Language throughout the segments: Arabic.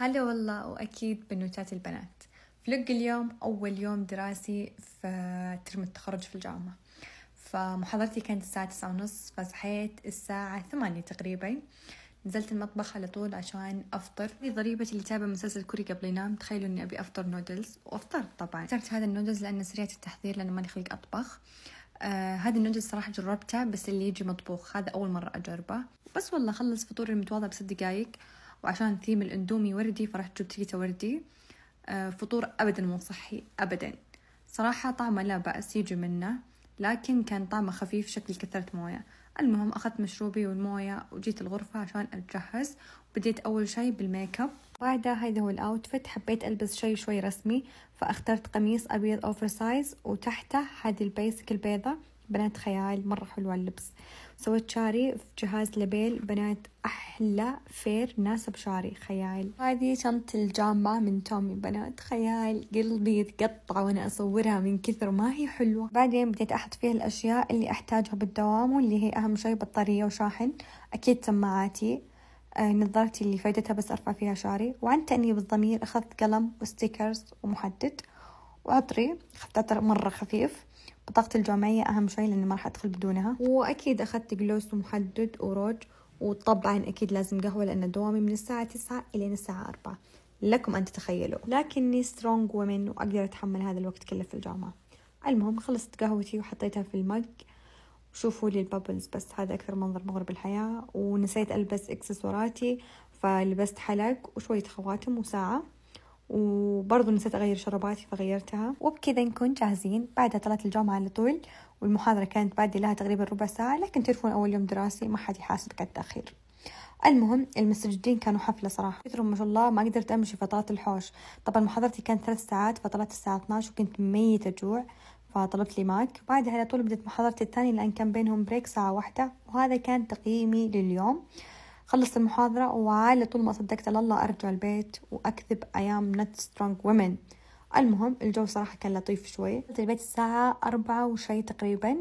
هلا والله وأكيد بنوتات البنات فلوج اليوم أول يوم دراسي في ترم التخرج في الجامعة فمحاضرتي كانت الساعة تسعة ونص فصحيت الساعة ثمانية تقريبا نزلت المطبخ على طول عشان أفطر هذه ضريبة اللي تابع مسلسل كوري قبل ينام تخيلوا إني أبي أفطر نودلز وأفطرت طبعا اخترت هذا النودلز لأنه سريعة التحضير لأنه ماني خلق أطبخ آه هذا النودلز صراحة جربته بس اللي يجي مطبوخ هذا أول مرة أجربه بس والله خلص فطوري المتواضع بست دقايق وعشان ثيم الاندومي وردي فرحت جبت كيتا وردي آه، فطور ابدا مو صحي ابدا صراحة طعمه لا بأس يجي منه لكن كان طعمه خفيف شكل كثرة موية المهم أخذت مشروبي والموية وجيت الغرفة عشان أتجهز بديت أول شي بالميك اب بعدها هذا هو الأوتفت حبيت ألبس شي شوي رسمي فاخترت قميص أبيض أوفر سايز وتحته هذه البيسك البيضة بنات خيال مرة حلوة اللبس سويت شعري في جهاز لبيل بنات أحلى فير ناسب شعري خيال هذه شنطة الجامعة من تومي بنات خيال قلبي يتقطع وأنا أصورها من كثر ما هي حلوة بعدين بديت أحط فيها الأشياء اللي أحتاجها بالدوام واللي هي أهم شي بطارية وشاحن أكيد سماعاتي آه، نظارتي اللي فايدتها بس أرفع فيها شعري وعن تأنيب بالضمير أخذت قلم وستيكرز ومحدد وعطري أخذت عطر مرة خفيف بطاقتي الجامعية أهم شيء لأني ما راح أدخل بدونها وأكيد أخذت جلوس ومحدد وروج وطبعا أكيد لازم قهوة لأن دوامي من الساعة تسعة إلى الساعة أربعة لكم أن تتخيلوا لكني سترونج ومن وأقدر أتحمل هذا الوقت كله في الجامعة المهم خلصت قهوتي وحطيتها في المج شوفوا لي البابلز بس هذا أكثر منظر مغرب الحياة ونسيت ألبس إكسسواراتي فلبست حلق وشوية خواتم وساعة وبرضه نسيت أغير شرباتي فغيرتها وبكذا نكون جاهزين بعدها طلعت الجامعة على طول والمحاضرة كانت بعد لها تقريبا ربع ساعة لكن تعرفون أول يوم دراسي ما حد يحاسبك على التأخير المهم المستجدين كانوا حفلة صراحة كثرهم ما شاء الله ما قدرت أمشي فطلعت الحوش طبعا محاضرتي كانت ثلاث ساعات فطلعت الساعة 12 وكنت ميتة جوع فطلبت لي ماك بعدها على طول بدأت محاضرتي الثانية لأن كان بينهم بريك ساعة واحدة وهذا كان تقييمي لليوم خلصت المحاضرة وعلى طول ما صدقت لله أرجع البيت وأكذب أيام نت سترونج ومن المهم الجو صراحة كان لطيف شوي وصلت البيت الساعة أربعة وشي تقريبا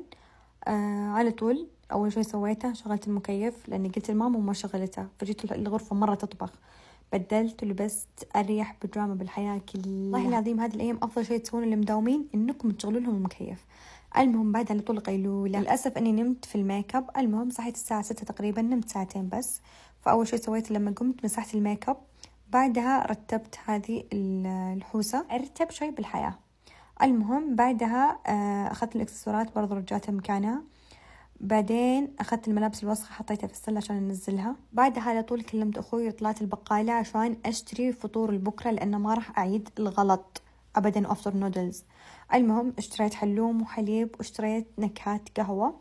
آه على طول أول شي سويته شغلت المكيف لأني قلت لماما وما شغلته فجيت الغرفة مرة تطبخ بدلت ولبست اريح بيجامه بالحياه كلها والله العظيم هذه الايام افضل شي تسوونه المداومين انكم تشغلوا لهم المكيف المهم بعد على طول قيلولة نعم. للأسف أني نمت في الميك اب المهم صحيت الساعة ستة تقريبا نمت ساعتين بس فأول شي سويته لما قمت مسحت الميك اب بعدها رتبت هذه الحوسة أرتب شوي بالحياة المهم بعدها آه، أخذت الإكسسوارات برضو رجعتها مكانها بعدين أخذت الملابس الوسخة حطيتها في السلة عشان أنزلها بعدها على طول كلمت أخوي وطلعت البقالة عشان أشتري فطور البكرة لأنه ما راح أعيد الغلط أبدا أفطر نودلز المهم اشتريت حلوم وحليب واشتريت نكهات قهوة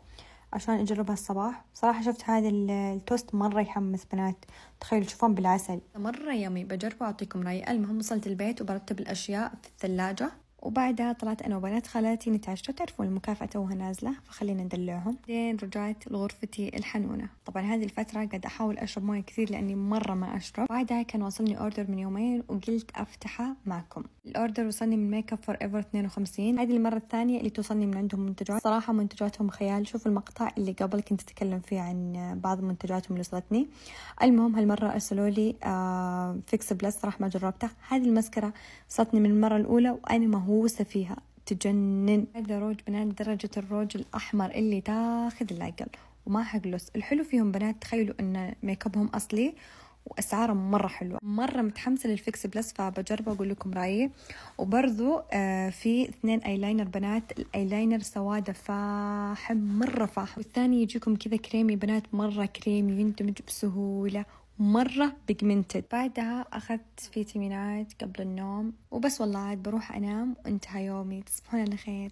عشان اجربها الصباح صراحة شفت هذا التوست مرة يحمس بنات تخيلوا تشوفون بالعسل مرة يمي بجرب واعطيكم رأي المهم وصلت البيت وبرتب الاشياء في الثلاجة وبعدها طلعت أنا وبنات خالاتي نتعشى تعرفون المكافأة توها نازلة فخلينا ندلعهم بعدين رجعت لغرفتي الحنونة طبعا هذه الفترة قد أحاول أشرب موية كثير لأني مرة ما أشرب بعدها كان وصلني أوردر من يومين وقلت أفتحه معكم الأوردر وصلني من ميك اب فور ايفر 52 هذه المرة الثانية اللي توصلني من عندهم منتجات صراحة منتجاتهم خيال شوفوا المقطع اللي قبل كنت أتكلم فيه عن بعض منتجاتهم اللي وصلتني المهم هالمرة أرسلوا لي آه فيكس بلس صراحة ما جربته هذه المسكرة وصلتني من المرة الأولى وأنا مهووسة مهووسة فيها تجنن هذا روج بنات درجة الروج الأحمر اللي تاخذ العقل وما حقلس الحلو فيهم بنات تخيلوا أن ميك ابهم أصلي واسعارهم مره حلوه مره متحمسه للفيكس بلس فبجربه اقول لكم رايي وبرضو آه، في اثنين ايلاينر بنات الايلاينر سواده فاحم مره فاحم والثاني يجيكم كذا كريمي بنات مره كريمي يندمج بسهوله مرة بيجمنتد بعدها أخذت فيتامينات قبل النوم وبس والله عاد بروح أنام وانتهى يومي تصبحون على خير